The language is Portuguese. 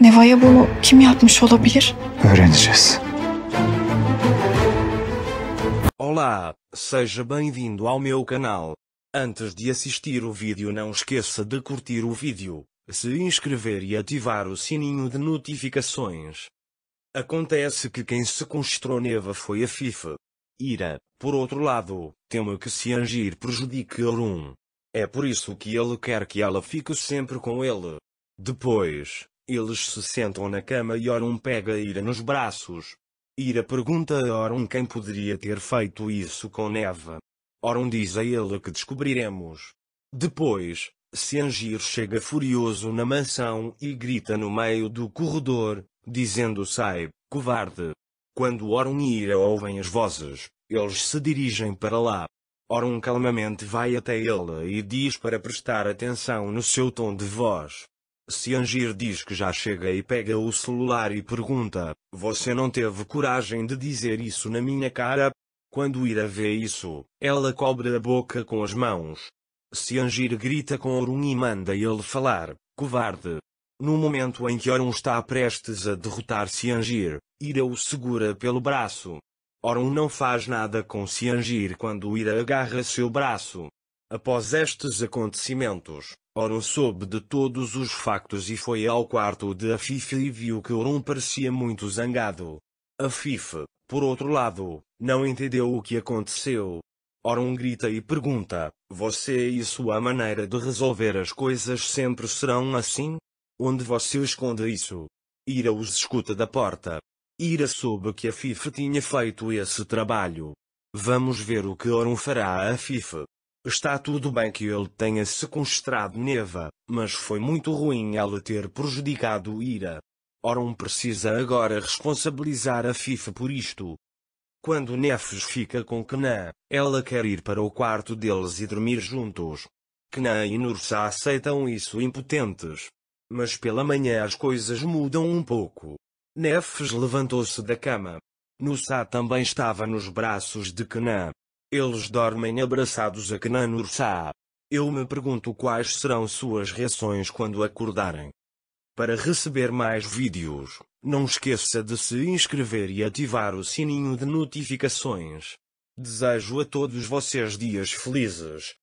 Neva'ya bunu kim yapmış olabilir? Öğreneceğiz. Olá, seja bem-vindo ao meu canal. Antes de assistir o vídeo não esqueça de curtir o vídeo, se inscrever e ativar o sininho de notificações. Acontece que quem sequestrou Neva foi a FIFA. Ira, por outro lado, teme que se Angir prejudique Orun. É por isso que ele quer que ela fique sempre com ele. Depois, eles se sentam na cama e Orun pega Ira nos braços. Ira pergunta a Orun quem poderia ter feito isso com Neva. Orun diz a ele que descobriremos. Depois, Sengir chega furioso na mansão e grita no meio do corredor, dizendo sai, covarde. Quando Orun e Ira ouvem as vozes, eles se dirigem para lá. Orun calmamente vai até ele e diz para prestar atenção no seu tom de voz. Siangir diz que já chega e pega o celular e pergunta, você não teve coragem de dizer isso na minha cara? Quando Ira vê isso, ela cobre a boca com as mãos. Siangir grita com Orun e manda ele falar, covarde. No momento em que Orun está prestes a derrotar Siangir, Ira o segura pelo braço. Orun não faz nada com Siangir quando Ira agarra seu braço. Após estes acontecimentos, Oron soube de todos os factos e foi ao quarto de Afif e viu que Oron parecia muito zangado. Afif, por outro lado, não entendeu o que aconteceu. Oron grita e pergunta, você e sua maneira de resolver as coisas sempre serão assim? Onde você esconde isso? Ira os escuta da porta. Ira soube que Afif tinha feito esse trabalho. Vamos ver o que Oron fará a Afif. Está tudo bem que ele tenha sequestrado Neva, mas foi muito ruim ela ter prejudicado Ira. Oron precisa agora responsabilizar a FIFA por isto. Quando Nefes fica com Kenan, ela quer ir para o quarto deles e dormir juntos. Kenan e Nursa aceitam isso impotentes. Mas pela manhã as coisas mudam um pouco. Nefes levantou-se da cama. Nursa também estava nos braços de Kenan. Eles dormem abraçados a Kenan Eu me pergunto quais serão suas reações quando acordarem. Para receber mais vídeos, não esqueça de se inscrever e ativar o sininho de notificações. Desejo a todos vocês dias felizes.